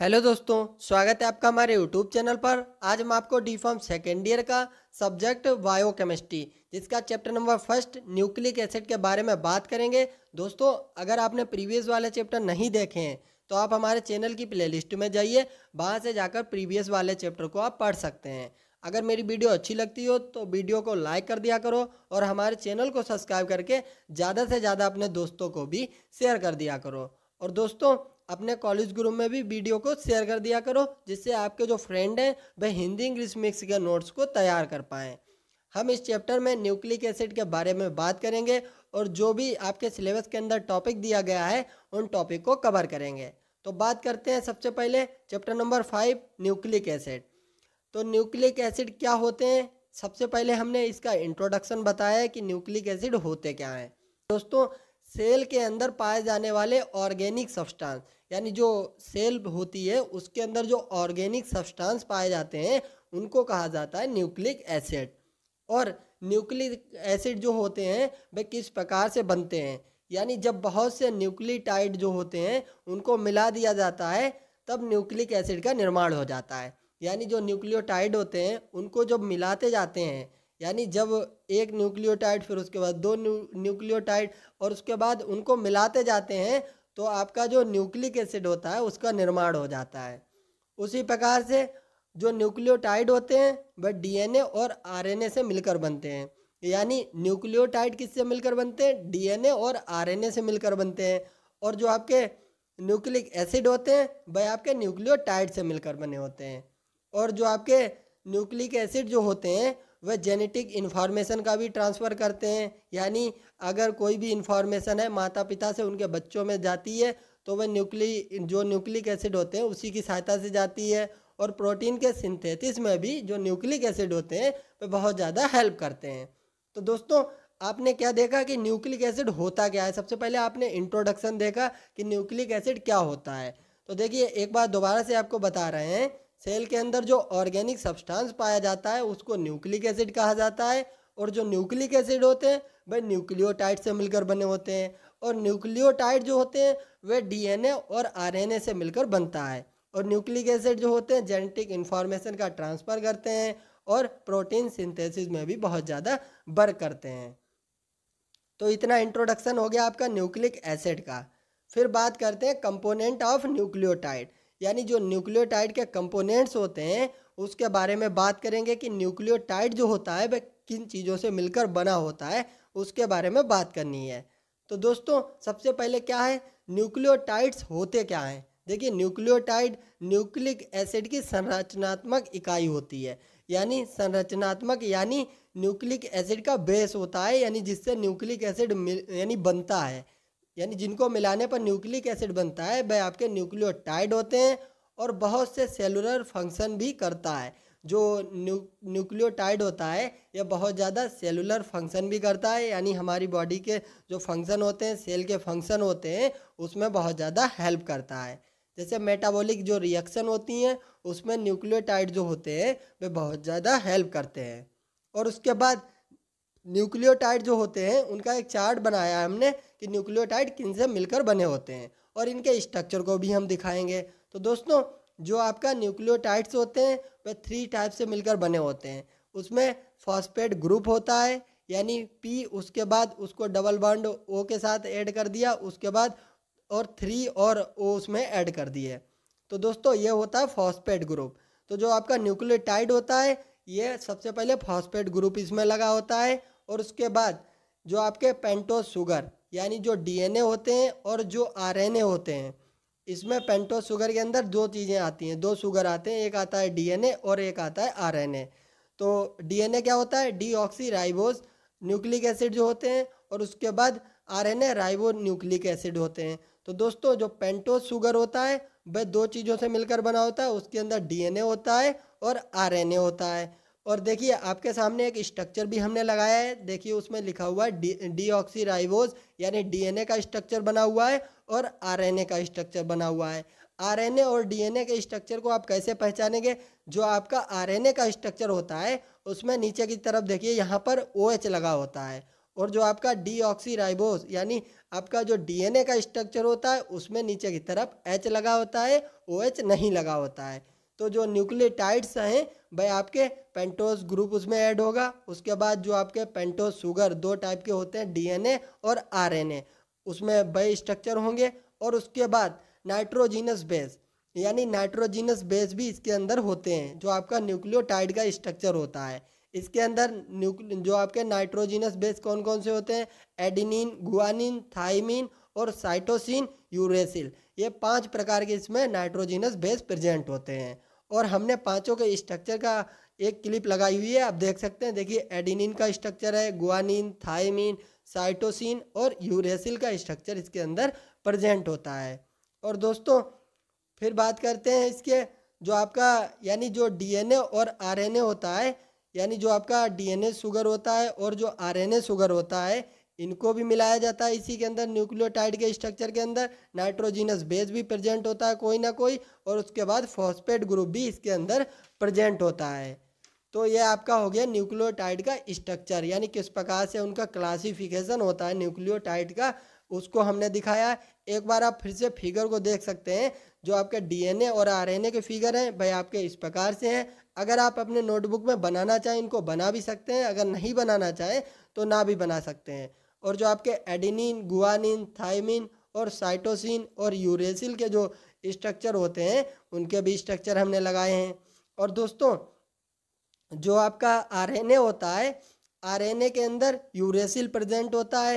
hello दोस्तों स्वागत है आपका हमारे यूट्यूब चैनल पर आज हम आपको डी फॉर्म सेकेंड ईयर का सब्जेक्ट बायो केमिस्ट्री जिसका chapter number first nucleic acid के बारे में बात करेंगे दोस्तों अगर आपने प्रीवियस वाले चैप्टर नहीं देखे हैं तो आप हमारे चैनल की प्लेलिस्ट में जाइए वहाँ से जाकर प्रीवियस वाले चैप्टर को आप पढ़ सकते हैं अगर मेरी वीडियो अच्छी लगती हो तो वीडियो को लाइक कर दिया करो और हमारे चैनल को सब्सक्राइब करके ज़्यादा से ज़्यादा अपने दोस्तों को भी शेयर कर दिया करो और दोस्तों अपने कॉलेज ग्रुप में भी वीडियो को शेयर कर दिया करो जिससे आपके जो फ्रेंड हैं वह हिंदी इंग्लिश मिक्स के नोट्स को तैयार कर पाएँ हम इस चैप्टर में न्यूक्लिक एसिड के बारे में बात करेंगे और जो भी आपके सिलेबस के अंदर टॉपिक दिया गया है उन टॉपिक को कवर करेंगे तो बात करते हैं सबसे पहले chapter number five nucleic acid तो न्यूक्लिक एसिड क्या होते हैं सबसे पहले हमने इसका इंट्रोडक्शन बताया है कि न्यूक्लिक एसिड होते क्या हैं दोस्तों सेल के अंदर पाए जाने वाले ऑर्गेनिक सब्सटेंस यानी जो सेल होती है उसके अंदर जो ऑर्गेनिक सब्सटेंस पाए जाते हैं उनको कहा जाता है न्यूक्लिक एसिड और न्यूक्लिक एसिड जो होते हैं वे किस प्रकार से बनते हैं यानी जब बहुत से न्यूक्लियोटाइड जो होते हैं उनको मिला दिया जाता है तब न्यूक्लिक एसिड का निर्माण हो जाता है यानी जो न्यूक्लियोटाइड होते हैं उनको जब मिलाते जाते हैं यानी जब एक न्यूक्लियोटाइड फिर उसके बाद दो न्यू न्यूक्लियोटाइड और उसके बाद उनको मिलाते जाते हैं तो आपका जो न्यूक्लिक एसिड होता है उसका निर्माण हो जाता है उसी प्रकार से जो न्यूक्लियोटाइड होते हैं वह डीएनए और आरएनए से मिलकर बनते हैं यानी न्यूक्लियोटाइड किससे मिलकर बनते हैं डीएनए और आरएनए से मिलकर बनते हैं और जो आपके न्यूक्लिक एसिड होते हैं वह आपके न्यूक्लियोटाइड से मिलकर बने होते हैं और जो आपके न्यूक्लिक एसिड जो होते हैं वह जेनेटिक इन्फॉर्मेशन का भी ट्रांसफ़र करते हैं यानी अगर कोई भी इन्फॉर्मेशन है माता पिता से उनके बच्चों में जाती है तो वह न्यूक्ली जो न्यूक्लिक एसिड होते हैं उसी की सहायता से जाती है और प्रोटीन के सिंथेसिस में भी जो न्यूक्लिक एसिड होते हैं वे बहुत ज़्यादा हेल्प करते हैं तो दोस्तों आपने क्या देखा कि न्यूक्लिक एसिड होता क्या है सबसे पहले आपने इंट्रोडक्शन देखा कि न्यूक्लिक एसिड क्या होता है तो देखिए एक बार दोबारा से आपको बता रहे हैं सेल के अंदर जो ऑर्गेनिक सब्सटेंस पाया जाता है उसको न्यूक्लिक एसिड कहा जाता है और जो न्यूक्लिक एसिड होते हैं वह न्यूक्लियोटाइड से मिलकर बने होते हैं और न्यूक्लियोटाइड जो होते हैं वे डीएनए और आरएनए से मिलकर बनता है और न्यूक्लिक एसिड जो होते हैं जेनेटिक इन्फॉर्मेशन का ट्रांसफ़र करते हैं और प्रोटीन सिंथेसिस में भी बहुत ज़्यादा वर्क करते हैं तो इतना इंट्रोडक्शन हो गया आपका न्यूक्लिक एसिड का फिर बात करते हैं कंपोनेंट ऑफ न्यूक्लियोटाइड यानी जो न्यूक्लियोटाइड के कंपोनेंट्स होते हैं उसके बारे में बात करेंगे कि न्यूक्लियोटाइड जो होता है वह किन चीज़ों से मिलकर बना होता है उसके बारे में बात करनी है तो दोस्तों सबसे पहले क्या है न्यूक्लियोटाइड्स होते क्या हैं देखिए न्यूक्लियोटाइड न्यूक्लिक एसिड की संरचनात्मक इकाई होती है यानी संरचनात्मक यानी न्यूक्लिक एसिड का बेस होता है यानी जिससे न्यूक्लिक एसिड यानी बनता है यानी जिनको मिलाने पर न्यूक्लिक एसिड बनता है वह आपके न्यूक्लियोटाइड होते हैं और बहुत से सेलुलर फंक्शन भी करता है जो न्यू न्यूक्लियोटाइड होता है यह बहुत ज़्यादा सेलुलर फंक्शन भी करता है यानी हमारी बॉडी के जो फंक्शन होते हैं सेल के फंक्शन होते हैं उसमें बहुत ज़्यादा हेल्प करता है जैसे मेटाबॉलिक जो रिएक्शन होती हैं उसमें न्यूक्लियोटाइड जो होते हैं वे बहुत ज़्यादा हेल्प करते हैं और उसके बाद न्यूक्लियोटाइड जो होते हैं उनका एक चार्ट बनाया है हमने कि न्यूक्लियोटाइड किनसे मिलकर बने होते हैं और इनके स्ट्रक्चर को भी हम दिखाएंगे तो दोस्तों जो आपका न्यूक्लियोटाइड्स होते हैं वह थ्री टाइप से मिलकर बने होते हैं उसमें फॉस्फेट ग्रुप होता है यानी पी उसके बाद उसको डबल बॉन्ड ओ के साथ ऐड कर दिया उसके बाद और थ्री और ओ उसमें ऐड कर दिए तो दोस्तों ये होता है फॉस्फेट ग्रुप तो जो आपका न्यूक्लियोटाइड होता है ये सबसे पहले फॉस्फेट ग्रुप इसमें लगा होता है और उसके बाद जो आपके पेंटोस शुगर यानी जो डीएनए होते हैं और जो आरएनए होते हैं इसमें पेंटो शुगर के अंदर दो चीज़ें आती हैं दो शुगर आते हैं एक आता है डीएनए और एक आता है आरएनए तो डीएनए क्या होता है डी राइबोज न्यूक्लिक एसिड जो होते हैं और उसके बाद आरएनए राइबो न्यूक्लिक एसिड होते हैं तो दोस्तों जो पेंटोज शुगर होता है वह दो चीज़ों से मिलकर बना होता है उसके अंदर डी होता है और आर होता है और देखिए आपके सामने एक स्ट्रक्चर भी हमने लगाया है देखिए उसमें लिखा हुआ है डी डीऑक्सीराइबोज यानी डीएनए का स्ट्रक्चर बना हुआ है और आरएनए का स्ट्रक्चर बना हुआ है आरएनए और डीएनए के स्ट्रक्चर को आप कैसे पहचानेंगे जो आपका आरएनए का स्ट्रक्चर होता है उसमें नीचे की तरफ देखिए यहाँ पर ओ OH लगा होता है और जो आपका डी यानी आपका जो डी का स्ट्रक्चर होता है उसमें नीचे की तरफ एच लगा होता है ओ OH नहीं लगा होता है तो जो न्यूक्लियोटाइड्स हैं भाई आपके पेंटोस ग्रुप उसमें ऐड होगा उसके बाद जो आपके पेंटोस शुगर दो टाइप के होते हैं डीएनए और आरएनए उसमें भाई स्ट्रक्चर होंगे और उसके बाद नाइट्रोजीनस बेस यानी नाइट्रोजीनस बेस भी इसके अंदर होते हैं जो आपका न्यूक्लियोटाइड का स्ट्रक्चर होता है इसके अंदर जो आपके नाइट्रोजीनस बेस कौन कौन से होते हैं एडिनिन गुआनिन थाइमिन और साइटोसिन यूरेसिल ये पांच प्रकार के इसमें नाइट्रोजीनस बेस प्रेजेंट होते हैं और हमने पांचों के स्ट्रक्चर का एक क्लिप लगाई हुई है आप देख सकते हैं देखिए एडिनिन का स्ट्रक्चर है गुआनिन थायमिन साइटोसिन और यूरेसिल का स्ट्रक्चर इसके अंदर प्रजेंट होता है और दोस्तों फिर बात करते हैं इसके जो आपका यानी जो डीएनए और आरएनए होता है यानी जो आपका डीएनए शुगर होता है और जो आरएनए शुगर होता है इनको भी मिलाया जाता है इसी के अंदर न्यूक्लियोटाइड के स्ट्रक्चर के अंदर नाइट्रोजीनस बेस भी प्रेजेंट होता है कोई ना कोई और उसके बाद फॉस्फेट ग्रुप भी इसके अंदर प्रेजेंट होता है तो ये आपका हो गया न्यूक्लियोटाइड का स्ट्रक्चर यानी किस प्रकार से उनका क्लासिफिकेशन होता है न्यूक्लियोटाइड का उसको हमने दिखाया एक बार आप फिर से फिगर को देख सकते हैं जो आपके डीएनए और आरएनए के फिगर हैं भाई आपके इस प्रकार से हैं अगर आप अपने नोटबुक में बनाना चाहें इनको बना भी सकते हैं अगर नहीं बनाना चाहें तो ना भी बना सकते हैं और जो आपके एडिनिन गुआनिन थाइमिन और साइटोसिन और यूरेसिल के जो स्ट्रक्चर होते हैं उनके भी स्ट्रक्चर हमने लगाए हैं और दोस्तों जो आपका आरएनए होता है आरएनए के अंदर यूरेसिल प्रेजेंट होता है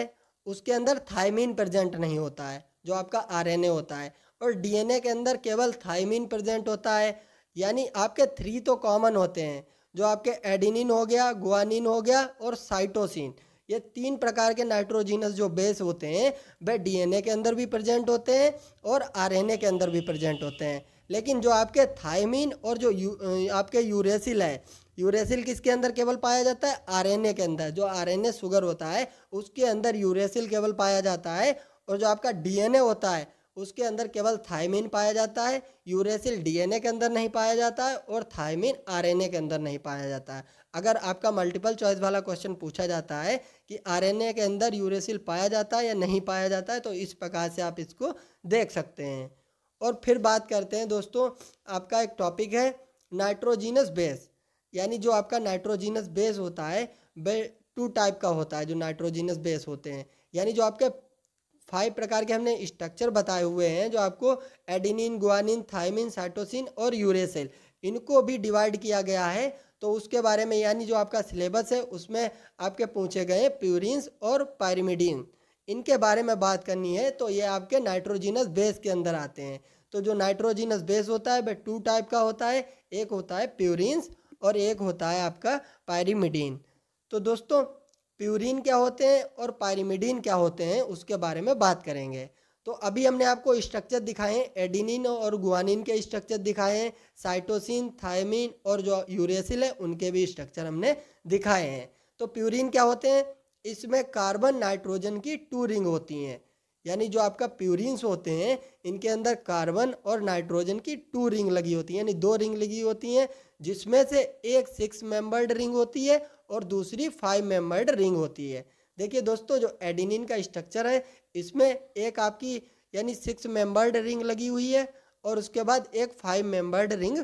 उसके अंदर थाइमिन प्रेजेंट नहीं होता है जो आपका आरएनए होता है और डीएनए के अंदर केवल थाइमिन प्रेजेंट होता है यानी आपके थ्री तो कॉमन होते हैं जो आपके एडिनिन हो गया गुआनिन हो गया और साइटोसिन ये तीन प्रकार के नाइट्रोजीनस जो बेस होते हैं वे डीएनए के अंदर भी प्रेजेंट होते हैं और आरएनए के अंदर भी प्रेजेंट होते हैं लेकिन जो आपके थायमिन और जो यू, आपके यूरेसिल है यूरेसिल किसके अंदर केवल पाया जाता है आरएनए के अंदर जो आरएनए सुगर होता है उसके अंदर यूरेसिल केवल पाया जाता है और जो आपका डीएनए होता है उसके अंदर केवल थायमिन पाया जाता है यूरेसिल डीएनए के अंदर नहीं पाया जाता है और थायमिन आरएनए के अंदर नहीं पाया जाता है अगर आपका मल्टीपल चॉइस वाला क्वेश्चन पूछा जाता है कि आरएनए के अंदर यूरेसिल पाया जाता है या नहीं पाया जाता है तो इस प्रकार से आप इसको देख सकते हैं और फिर बात करते हैं दोस्तों आपका एक टॉपिक है नाइट्रोजीनस बेस यानी जो आपका नाइट्रोजीनस बेस होता है वे टू टाइप का होता है जो नाइट्रोजीनस बेस होते हैं यानी जो आपके फाइव प्रकार के हमने स्ट्रक्चर बताए हुए हैं जो आपको एडिनिन गुआनिन थाइमिन साइटोसिन और यूरेसेल इनको भी डिवाइड किया गया है तो उसके बारे में यानी जो आपका सिलेबस है उसमें आपके पूछे गए प्यूरिन्स और पायरिमिडीन इनके बारे में बात करनी है तो ये आपके नाइट्रोजिनस बेस के अंदर आते हैं तो जो नाइट्रोजिनस बेस होता है वह टू टाइप का होता है एक होता है प्यूरिन्स और एक होता है आपका पायरिमिडीन तो दोस्तों प्यूरिन क्या होते हैं और पायरिमिडीन क्या होते हैं उसके बारे में बात करेंगे तो अभी हमने आपको स्ट्रक्चर दिखाए हैं एडिनिन और गुआनिन के स्ट्रक्चर दिखाए हैं साइटोसिन थायमिन और जो यूरेसिल है उनके भी स्ट्रक्चर हमने दिखाए हैं तो प्यूरिन क्या होते हैं इसमें कार्बन नाइट्रोजन की टू रिंग होती हैं यानी जो आपका प्यूरिन्स होते हैं इनके अंदर कार्बन और नाइट्रोजन की टू रिंग लगी होती है यानी दो रिंग लगी होती हैं जिसमें से एक सिक्स मेम्बर्ड रिंग होती है और दूसरी फाइव मेंबर्ड रिंग होती है देखिए दोस्तों जो एडिनिन का स्ट्रक्चर है इसमें एक आपकी यानी सिक्स मेंबर्ड रिंग लगी हुई है और उसके बाद एक फाइव मेंबर्ड रिंग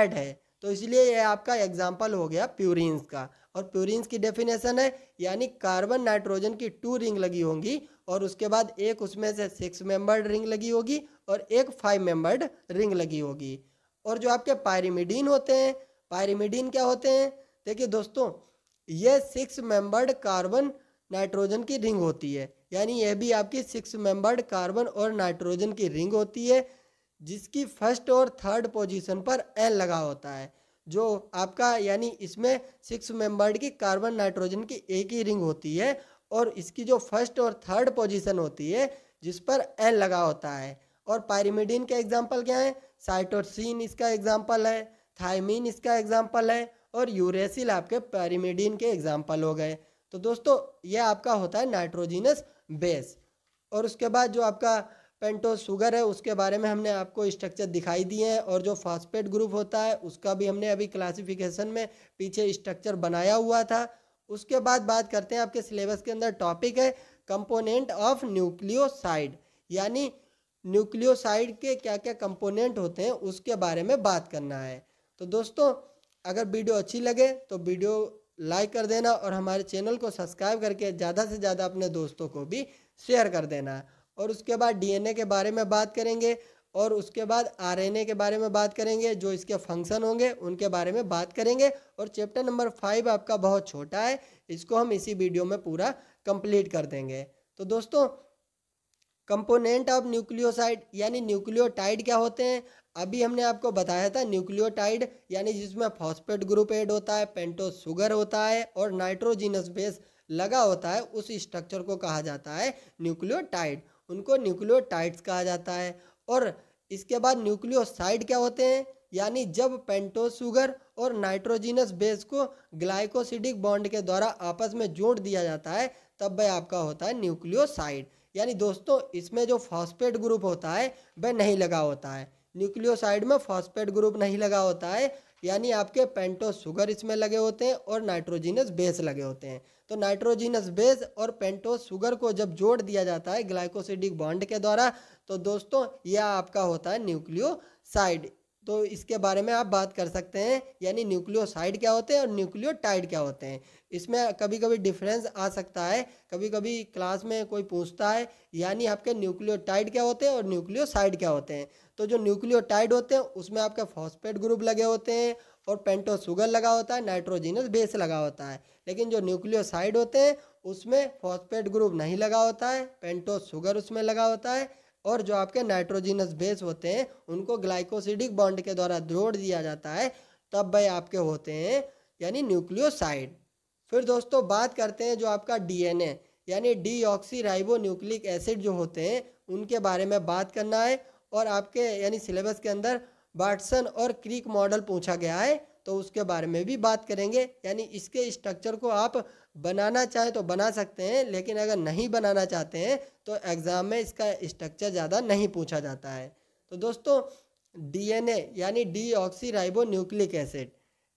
ऐड है तो इसलिए यह आपका एग्जाम्पल हो गया प्यूरिन्स का और प्यूरिन्स की डेफिनेशन है यानी कार्बन नाइट्रोजन की टू रिंग लगी होंगी और उसके बाद एक उसमें से सिक्स मेंबर्ड रिंग लगी होगी और एक फाइव मेंबर्ड रिंग लगी होगी और जो आपके पायरिमिडीन होते हैं पायरिमिडीन क्या होते हैं देखिए दोस्तों ये सिक्स मेंबर्ड कार्बन नाइट्रोजन की रिंग होती है यानी यह भी आपकी सिक्स मेंबर्ड कार्बन और नाइट्रोजन की रिंग होती है जिसकी फर्स्ट और थर्ड पोजीशन पर एन लगा होता है जो आपका यानी इसमें सिक्स मेंबर्ड की कार्बन नाइट्रोजन की एक ही रिंग होती है और इसकी जो फर्स्ट और थर्ड पोजीशन होती है जिस पर एन लगा होता है और पायरिमिडिन के एग्जाम्पल क्या है साइटोसिन इसका एग्जाम्पल है थायमीन इसका एग्जाम्पल है और यूरेसिल आपके पैरिमिडीन के एग्जाम्पल हो गए तो दोस्तों ये आपका होता है नाइट्रोजीनस बेस और उसके बाद जो आपका पेंटोज शुगर है उसके बारे में हमने आपको स्ट्रक्चर दिखाई दिए हैं और जो फॉस्पेट ग्रुप होता है उसका भी हमने अभी क्लासिफिकेशन में पीछे स्ट्रक्चर बनाया हुआ था उसके बाद बात करते हैं आपके सिलेबस के अंदर टॉपिक है कंपोनेंट ऑफ न्यूक्लियोसाइड यानी न्यूक्लियोसाइड के क्या क्या कंपोनेंट होते हैं उसके बारे में बात करना है तो दोस्तों अगर वीडियो अच्छी लगे तो वीडियो लाइक कर देना और हमारे चैनल को सब्सक्राइब करके ज़्यादा से ज़्यादा अपने दोस्तों को भी शेयर कर देना और उसके बाद डीएनए के बारे में बात करेंगे और उसके बाद आरएनए के बारे में बात करेंगे जो इसके फंक्शन होंगे उनके बारे में बात करेंगे और चैप्टर नंबर फाइव आपका बहुत छोटा है इसको हम इसी वीडियो में पूरा कंप्लीट कर देंगे तो दोस्तों कंपोनेंट ऑफ न्यूक्लियोसाइड यानी न्यूक्लियोटाइड क्या होते हैं अभी हमने आपको बताया था न्यूक्लियोटाइड यानी जिसमें फॉस्पेट ग्रुप एड होता है पेंटोस शुगर होता है और नाइट्रोजीनस बेस लगा होता है उस स्ट्रक्चर को कहा जाता है न्यूक्लियोटाइड उनको न्यूक्लियोटाइड्स कहा जाता है और इसके बाद न्यूक्लियोसाइड क्या होते हैं यानी जब पेंटोसुगर और नाइट्रोजिनस बेस को ग्लाइकोसिडिक बॉन्ड के द्वारा आपस में जोड़ दिया जाता है तब वह आपका होता है न्यूक्लियोसाइड यानी दोस्तों इसमें जो फॉस्फेट ग्रुप होता है वह नहीं लगा होता है न्यूक्लियोसाइड में फॉस्फेट ग्रुप नहीं लगा होता है यानी आपके पेंटोसुगर इसमें लगे होते हैं और नाइट्रोजिनस बेस लगे होते हैं तो नाइट्रोजिनस बेस और पेंटोस शुगर को जब जोड़ दिया जाता है ग्लाइकोसिडिक बॉन्ड के द्वारा तो दोस्तों यह आपका होता है न्यूक्लियोसाइड तो इसके बारे में आप बात कर सकते हैं यानी न्यूक्लियोसाइड क्या होते हैं और न्यूक्लियोटाइड क्या होते हैं इसमें कभी कभी डिफरेंस आ सकता है कभी कभी क्लास में कोई पूछता है यानी आपके न्यूक्लियोटाइड क्या होते हैं और न्यूक्लियोसाइड क्या होते हैं तो जो न्यूक्लियोटाइड होते हैं उसमें आपके फॉस्फेट ग्रुप लगे होते हैं और पेंटो शुगर लगा होता है नाइट्रोजिनस बेस लगा होता है लेकिन जो न्यूक्लियोसाइड होते हैं उसमें फॉस्फेट ग्रुप नहीं लगा होता है पेंटो शुगर उसमें लगा होता है और जो आपके नाइट्रोजिनस बेस होते हैं उनको ग्लाइकोसिडिक बॉन्ड के द्वारा जोड़ दिया जाता है तब भाई आपके होते हैं यानी न्यूक्लियोसाइड फिर दोस्तों बात करते हैं जो आपका डीएनए यानी ऑक्सीराइबो न्यूक्लिक एसिड जो होते हैं उनके बारे में बात करना है और आपके यानी सिलेबस के अंदर वाटसन और क्रिक मॉडल पूछा गया है तो उसके बारे में भी बात करेंगे यानी इसके स्ट्रक्चर को आप बनाना चाहे तो बना सकते हैं लेकिन अगर नहीं बनाना चाहते हैं तो एग्ज़ाम में इसका स्ट्रक्चर ज़्यादा नहीं पूछा जाता है तो दोस्तों डीएनए यानी deoxyribo nucleic acid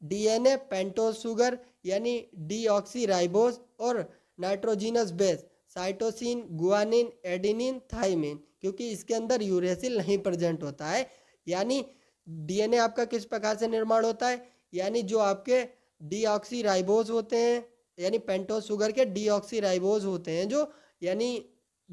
DNA a sugar यानी डी डीऑक्सीराइबोज और nitrogenous base cytosine guanine adenine thymine क्योंकि इसके अंदर यूरेसिल नहीं प्रजेंट होता है यानी डीएनए आपका किस प्रकार से निर्माण होता है यानी जो आपके डीऑक्सी राइबोज होते हैं यानी पेंटोस शुगर के डीऑक्सी राइबोज होते हैं जो यानी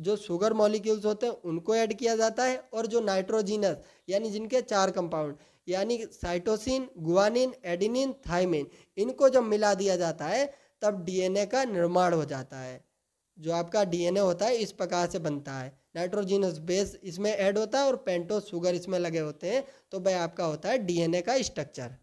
जो शुगर मॉलिक्यूल्स होते हैं उनको ऐड किया जाता है और जो नाइट्रोजीनस यानी जिनके चार कंपाउंड यानी साइटोसिन गुआनिन एडिनिन थाइमिन इनको जब मिला दिया जाता है तब डीएनए का निर्माण हो जाता है जो आपका डीएनए होता है इस प्रकार से बनता है नाइट्रोजीनस बेस इसमें ऐड होता है और पेंटो शुगर इसमें लगे होते हैं तो भाई आपका होता है डीएनए का स्ट्रक्चर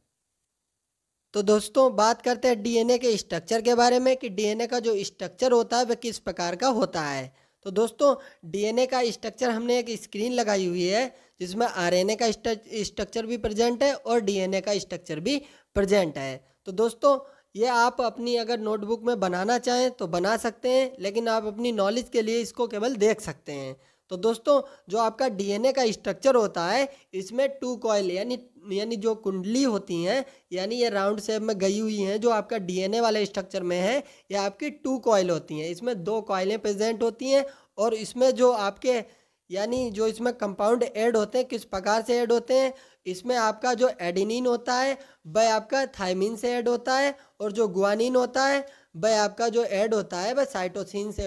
तो दोस्तों बात करते हैं डीएनए के स्ट्रक्चर के बारे में कि डीएनए का जो स्ट्रक्चर होता है वह किस प्रकार का होता है तो दोस्तों डीएनए का स्ट्रक्चर हमने एक स्क्रीन लगाई हुई है जिसमें आरएनए का स्ट्रक्चर भी प्रेजेंट है और डीएनए का स्ट्रक्चर भी प्रेजेंट है तो दोस्तों ये आप अपनी अगर नोटबुक में बनाना चाहें तो बना सकते हैं लेकिन आप अपनी नॉलेज के लिए इसको केवल देख सकते हैं तो दोस्तों जो आपका डीएनए का स्ट्रक्चर होता है इसमें टू कॉयल यानी यानी जो कुंडली होती हैं यानी ये राउंड शेप में गई हुई हैं जो आपका डीएनए वाले स्ट्रक्चर में है ये आपकी टू कॉयल होती हैं इसमें दो कॉयलें प्रेजेंट होती हैं और इसमें जो आपके यानी जो इसमें कंपाउंड ऐड होते हैं किस प्रकार से ऐड होते हैं इसमें आपका जो एडिनिन होता है वह आपका थायमिन से ऐड होता है और जो गुआनिन होता है वह आपका जो ऐड होता है वह साइटोसिन से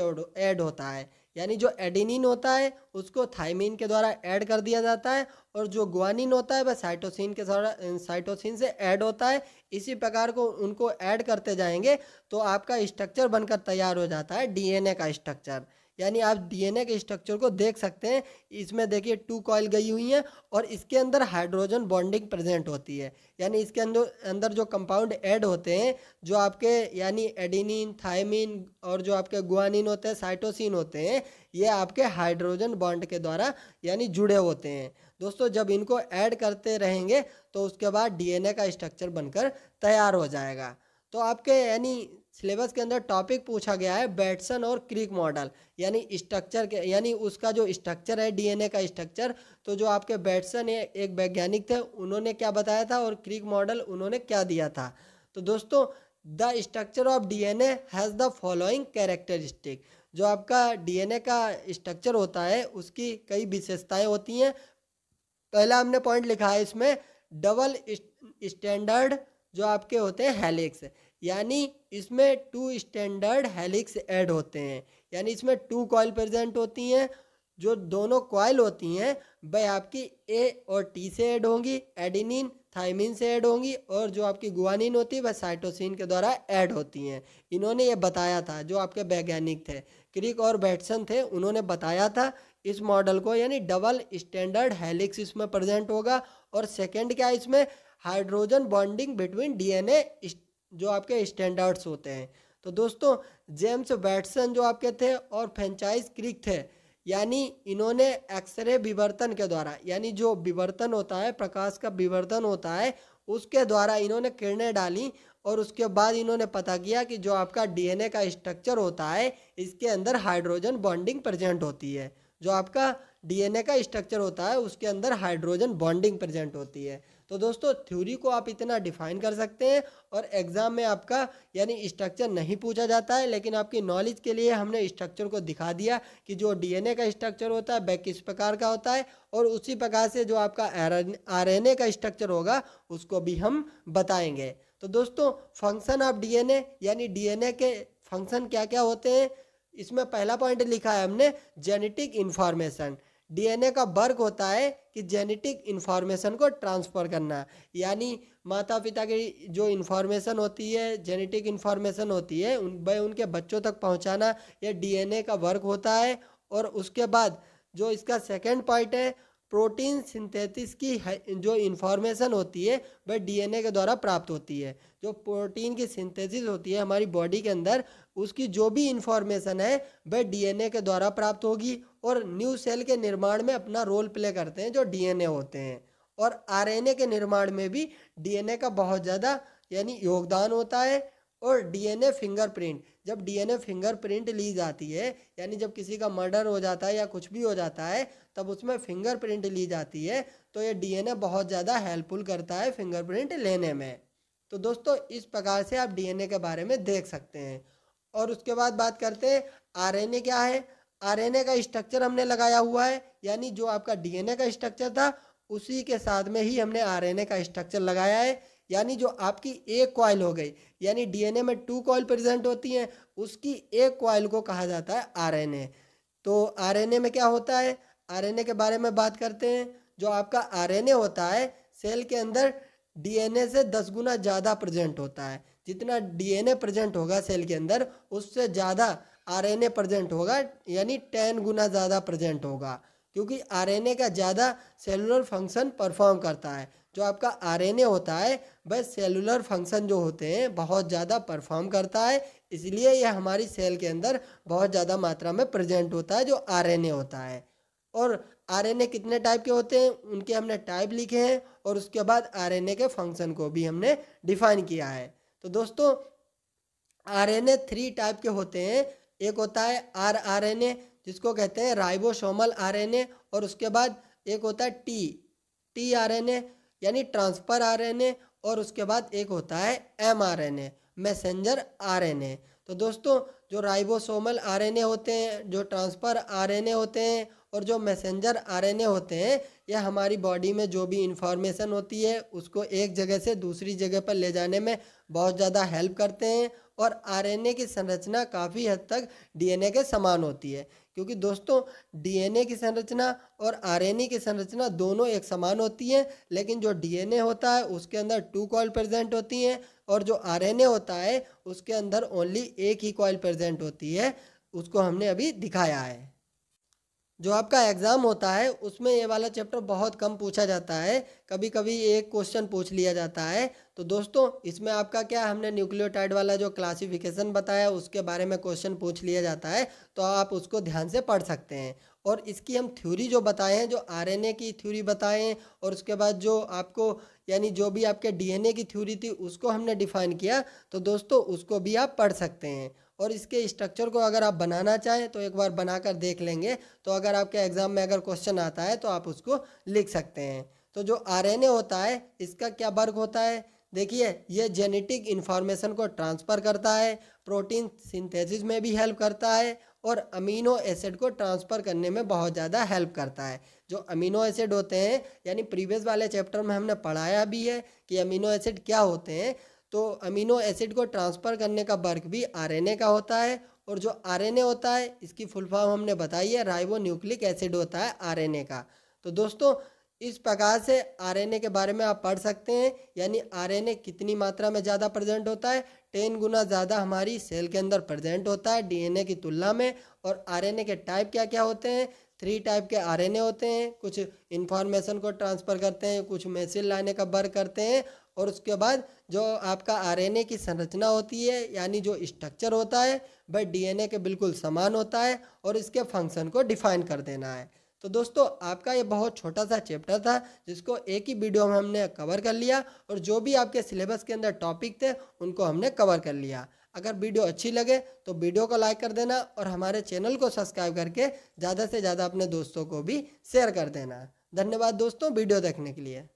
ऐड होता है यानी जो एडिनिन होता है उसको थायमिन के द्वारा ऐड कर दिया जाता है और जो गुआनिन होता है वह साइटोसिन के द्वारा साइटोसिन से ऐड होता है इसी प्रकार को उनको ऐड करते जाएंगे तो आपका स्ट्रक्चर बनकर तैयार हो जाता है डीएनए का स्ट्रक्चर यानी आप डीएनए के स्ट्रक्चर को देख सकते हैं इसमें देखिए टू कॉइल गई हुई हैं और इसके अंदर हाइड्रोजन बॉन्डिंग प्रेजेंट होती है यानी इसके अंदर अंदर जो कंपाउंड ऐड होते हैं जो आपके यानी एडिनिन थायमिन और जो आपके गुआनिन होते हैं साइटोसिन होते हैं ये आपके हाइड्रोजन बॉन्ड के द्वारा यानी जुड़े होते हैं दोस्तों जब इनको ऐड करते रहेंगे तो उसके बाद डी का स्ट्रक्चर बनकर तैयार हो जाएगा तो आपके यानी सिलेबस के अंदर टॉपिक पूछा गया है बैटसन और क्रिक मॉडल यानी स्ट्रक्चर के यानी उसका जो स्ट्रक्चर है डीएनए का स्ट्रक्चर तो जो आपके बैटसन एक वैज्ञानिक थे उन्होंने क्या बताया था और क्रिक मॉडल उन्होंने क्या दिया था तो दोस्तों the structure of DNA has the following characteristic जो आपका डीएनए का स्ट्रक्चर होता है उसकी कई विशेषताएं होती हैं पहला हमने पॉइंट लिखा है इसमें डबल स्टैंडर्ड जो आपके होते हैं हेलिक्स यानी इसमें टू स्टैंडर्ड हेलिक्स ऐड होते हैं यानी इसमें टू कॉयल प्रेजेंट होती हैं जो दोनों कॉयल होती हैं वह आपकी ए और टी से ऐड होंगी एडिनिन थाइमिन से ऐड होंगी और जो आपकी गुआनिन होती है वह साइटोसिन के द्वारा ऐड होती हैं इन्होंने ये बताया था जो आपके वैज्ञानिक थे क्रिक और बैटसन थे उन्होंने बताया था इस मॉडल को यानी डबल स्टैंडर्ड हेलिक्स इसमें प्रेजेंट होगा और सेकेंड क्या इसमें हाइड्रोजन बॉन्डिंग बिटवीन डीएनए जो आपके स्टैंडर्ड्स होते हैं तो दोस्तों जेम्स बैट्सन जो आपके थे और फ्रेंचाइज क्रिक थे यानी इन्होंने एक्सरे विवर्तन के द्वारा यानी जो विवर्तन होता है प्रकाश का विवर्तन होता है उसके द्वारा इन्होंने किरणें डाली और उसके बाद इन्होंने पता किया कि जो आपका डीएनए का स्ट्रक्चर होता है इसके अंदर हाइड्रोजन बॉन्डिंग प्रेजेंट होती है जो आपका डीएनए का स्ट्रक्चर होता है उसके अंदर हाइड्रोजन बॉन्डिंग प्रेजेंट होती है तो दोस्तों थ्योरी को आप इतना डिफाइन कर सकते हैं और एग्ज़ाम में आपका यानी स्ट्रक्चर नहीं पूछा जाता है लेकिन आपकी नॉलेज के लिए हमने स्ट्रक्चर को दिखा दिया कि जो डीएनए का स्ट्रक्चर होता है वह किस प्रकार का होता है और उसी प्रकार से जो आपका आरएनए का स्ट्रक्चर होगा उसको भी हम बताएंगे तो दोस्तों फंक्शन ऑफ डी यानी डी के फंक्शन क्या क्या होते हैं इसमें पहला पॉइंट लिखा है हमने जेनेटिक इन्फॉर्मेशन डीएनए का वर्क होता है कि जेनेटिक इन्फॉर्मेशन को ट्रांसफ़र करना यानी माता पिता की जो इन्फॉर्मेशन होती है जेनेटिक इन्फॉर्मेशन होती है उन वह उनके बच्चों तक पहुंचाना यह डीएनए का वर्क होता है और उसके बाद जो इसका सेकेंड पॉइंट है प्रोटीन सिंथेसिस की जो इन्फॉर्मेशन होती है वह डीएनए के द्वारा प्राप्त होती है जो प्रोटीन की सिंथेसिस होती है हमारी बॉडी के अंदर उसकी जो भी इन्फॉर्मेशन है वह डीएनए के द्वारा प्राप्त होगी और न्यू सेल के निर्माण में अपना रोल प्ले करते हैं जो डीएनए होते हैं और आरएनए के निर्माण में भी डीएनए का बहुत ज़्यादा यानी योगदान होता है और डीएनए फिंगरप्रिंट जब डीएनए फिंगरप्रिंट ली जाती है यानी जब किसी का मर्डर हो जाता है या कुछ भी हो जाता है तब उसमें फिंगरप्रिंट ली जाती है तो ये डीएनए बहुत ज़्यादा हेल्पफुल करता है फिंगरप्रिंट लेने में तो दोस्तों इस प्रकार से आप डीएनए के बारे में देख सकते हैं और उसके बाद बात करते हैं आरएनए क्या है आरएनए का स्ट्रक्चर हमने लगाया हुआ है यानी जो आपका डीएनए का स्ट्रक्चर था उसी के साथ में ही हमने आरएनए का स्ट्रक्चर लगाया है यानी जो आपकी एक कॉयल हो गई यानी डीएनए में टू कॉयल प्रेजेंट होती हैं उसकी एक कॉयल को कहा जाता है आरएनए तो आरएनए में क्या होता है आरएनए के बारे में बात करते हैं जो आपका आर होता है सेल के अंदर डीएनए से दस गुना ज़्यादा प्रेजेंट होता है जितना डीएनए प्रेजेंट होगा सेल के अंदर उससे ज़्यादा आरएनए प्रेजेंट होगा यानी टेन गुना ज़्यादा प्रेजेंट होगा क्योंकि आरएनए का ज़्यादा सेलुलर फंक्शन परफॉर्म करता है जो आपका आरएनए होता है वह सेलुलर फंक्शन जो होते हैं बहुत ज़्यादा परफॉर्म करता है इसलिए यह हमारी सेल के अंदर बहुत ज़्यादा मात्रा में प्रेजेंट होता है जो आर होता है और आर कितने टाइप के होते हैं उनके हमने टाइप लिखे हैं और उसके बाद आर के फंक्शन को भी हमने डिफाइन किया है तो दोस्तों आर थ्री टाइप के होते हैं एक होता है आर आर एन ए जिसको कहते हैं राइबोसोमल आर एन ए और उसके बाद एक होता है T T R N A यानी ट्रांसफर आर एन ए और उसके बाद एक होता है M R N A messenger R N A तो दोस्तों जो राइबोसोमल आर एन ए होते हैं जो ट्रांसफर आर एन ए होते हैं और जो मैसेंजर आर एन ए होते हैं यह हमारी बॉडी में जो भी इंफॉर्मेशन होती है उसको एक जगह से दूसरी जगह पर ले जाने में बहुत ज़्यादा हेल्प करते हैं और आरएनए की संरचना काफ़ी हद तक डीएनए के समान होती है क्योंकि दोस्तों डीएनए की संरचना और आरएनए की संरचना दोनों एक समान होती हैं लेकिन जो डीएनए होता है उसके अंदर टू कॉइल प्रेजेंट होती हैं और जो आरएनए होता है उसके अंदर ओनली एक ही कॉइल प्रेजेंट होती है उसको हमने अभी दिखाया है जो आपका एग्ज़ाम होता है उसमें ये वाला चैप्टर बहुत कम पूछा जाता है कभी कभी एक क्वेश्चन पूछ लिया जाता है तो दोस्तों इसमें आपका क्या हमने न्यूक्लियोटाइड वाला जो क्लासिफिकेशन बताया उसके बारे में क्वेश्चन पूछ लिया जाता है तो आप उसको ध्यान से पढ़ सकते हैं और इसकी हम थ्योरी जो बताए हैं जो आरएनए की थ्योरी बताएँ और उसके बाद जो आपको यानी जो भी आपके डीएनए की थ्योरी थी उसको हमने डिफाइन किया तो दोस्तों उसको भी आप पढ़ सकते हैं और इसके स्ट्रक्चर को अगर आप बनाना चाहें तो एक बार बनाकर देख लेंगे तो अगर आपके एग्ज़ाम में अगर क्वेश्चन आता है तो आप उसको लिख सकते हैं तो जो आरएनए होता है इसका क्या वर्क होता है देखिए ये जेनेटिक इन्फॉर्मेशन को ट्रांसफ़र करता है प्रोटीन सिंथेसिस में भी हेल्प करता है और अमीनो एसिड को ट्रांसफ़र करने में बहुत ज़्यादा हेल्प करता है जो अमीनो एसिड होते हैं यानी प्रीवियस वाले चैप्टर में हमने पढ़ाया भी है कि अमीनो एसिड क्या होते हैं तो अमीनो एसिड को ट्रांसफ़र करने का वर्क भी आरएनए का होता है और जो आरएनए होता है इसकी फुल फॉर्म हमने बताई है राइबो न्यूक्लिक एसिड होता है आरएनए का तो दोस्तों इस प्रकार से आरएनए के बारे में आप पढ़ सकते हैं यानी आरएनए कितनी मात्रा में ज़्यादा प्रेजेंट होता है टेन गुना ज़्यादा हमारी सेल के अंदर प्रेजेंट होता है डी की तुलना में और आर के टाइप क्या क्या होते हैं थ्री टाइप के आर होते हैं कुछ इन्फॉर्मेशन को ट्रांसफ़र करते हैं कुछ मैसेज लाने का वर्क करते हैं और उसके बाद जो आपका आरएनए की संरचना होती है यानी जो स्ट्रक्चर होता है वह डीएनए के बिल्कुल समान होता है और इसके फंक्शन को डिफाइन कर देना है तो दोस्तों आपका ये बहुत छोटा सा चैप्टर था जिसको एक ही वीडियो में हमने कवर कर लिया और जो भी आपके सिलेबस के अंदर टॉपिक थे उनको हमने कवर कर लिया अगर वीडियो अच्छी लगे तो वीडियो को लाइक कर देना और हमारे चैनल को सब्सक्राइब करके ज़्यादा से ज़्यादा अपने दोस्तों को भी शेयर कर देना धन्यवाद दोस्तों वीडियो देखने के लिए